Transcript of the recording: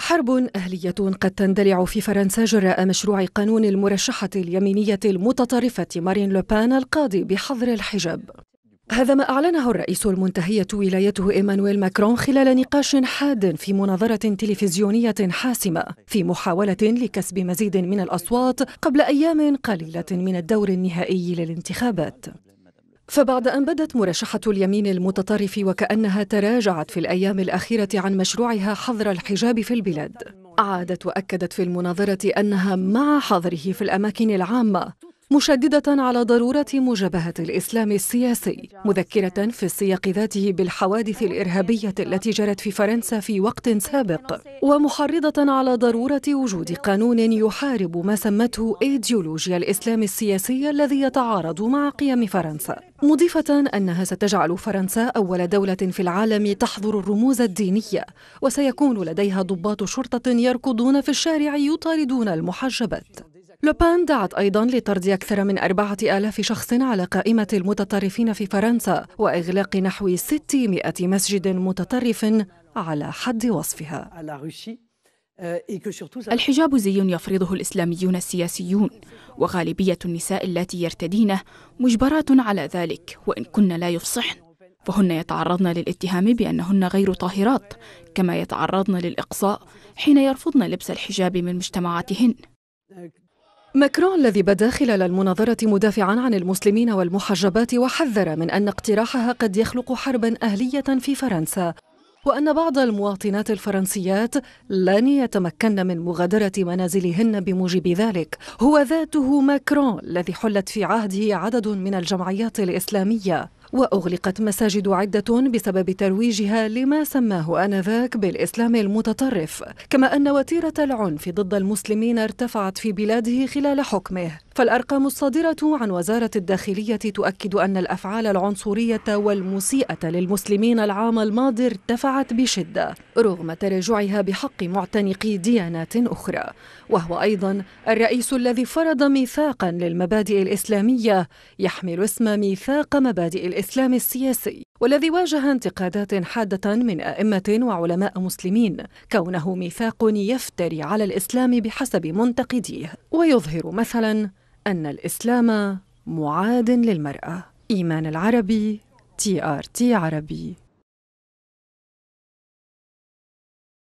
حرب أهلية قد تندلع في فرنسا جراء مشروع قانون المرشحة اليمينية المتطرفة مارين لوبان القاضي بحظر الحجاب هذا ما أعلنه الرئيس المنتهية ولايته إيمانويل ماكرون خلال نقاش حاد في مناظرة تلفزيونية حاسمة في محاولة لكسب مزيد من الأصوات قبل أيام قليلة من الدور النهائي للانتخابات فبعد أن بدت مرشحة اليمين المتطرف وكأنها تراجعت في الأيام الأخيرة عن مشروعها حظر الحجاب في البلاد عادت وأكدت في المناظرة أنها مع حظره في الأماكن العامة مشددة على ضرورة مجابهة الإسلام السياسي مذكرة في السياق ذاته بالحوادث الإرهابية التي جرت في فرنسا في وقت سابق ومحرضة على ضرورة وجود قانون يحارب ما سمته إيديولوجيا الإسلام السياسي الذي يتعارض مع قيم فرنسا مضيفة أنها ستجعل فرنسا أول دولة في العالم تحظر الرموز الدينية وسيكون لديها ضباط شرطة يركضون في الشارع يطاردون المحجبات لوبان دعت أيضا لطرد أكثر من أربعة آلاف شخص على قائمة المتطرفين في فرنسا وإغلاق نحو 600 مسجد متطرف على حد وصفها الحجاب زي يفرضه الإسلاميون السياسيون وغالبية النساء التي يرتدينه مجبرات على ذلك وإن كن لا يفصحن فهن يتعرضن للاتهام بأنهن غير طاهرات كما يتعرضن للإقصاء حين يرفضن لبس الحجاب من مجتمعاتهن ماكرون الذي بدا خلال المناظرة مدافعا عن المسلمين والمحجبات وحذر من أن اقتراحها قد يخلق حربا أهلية في فرنسا وأن بعض المواطنات الفرنسيات لن يتمكن من مغادرة منازلهن بموجب ذلك هو ذاته ماكرون الذي حلت في عهده عدد من الجمعيات الإسلامية وأغلقت مساجد عدة بسبب ترويجها لما سماه آنذاك بالإسلام المتطرف كما أن وتيرة العنف ضد المسلمين ارتفعت في بلاده خلال حكمه فالأرقام الصادرة عن وزارة الداخلية تؤكد أن الأفعال العنصرية والمسيئة للمسلمين العام الماضي ارتفعت بشدة رغم تراجعها بحق معتنقي ديانات أخرى وهو أيضا الرئيس الذي فرض ميثاقا للمبادئ الإسلامية يحمل اسم ميثاق مبادئ الإسلامية الإسلام السياسي والذي واجه انتقادات حادة من أئمة وعلماء مسلمين كونه ميثاق يفتري على الإسلام بحسب منتقديه ويظهر مثلا أن الإسلام معاد للمرأة إيمان العربي تي آر تي عربي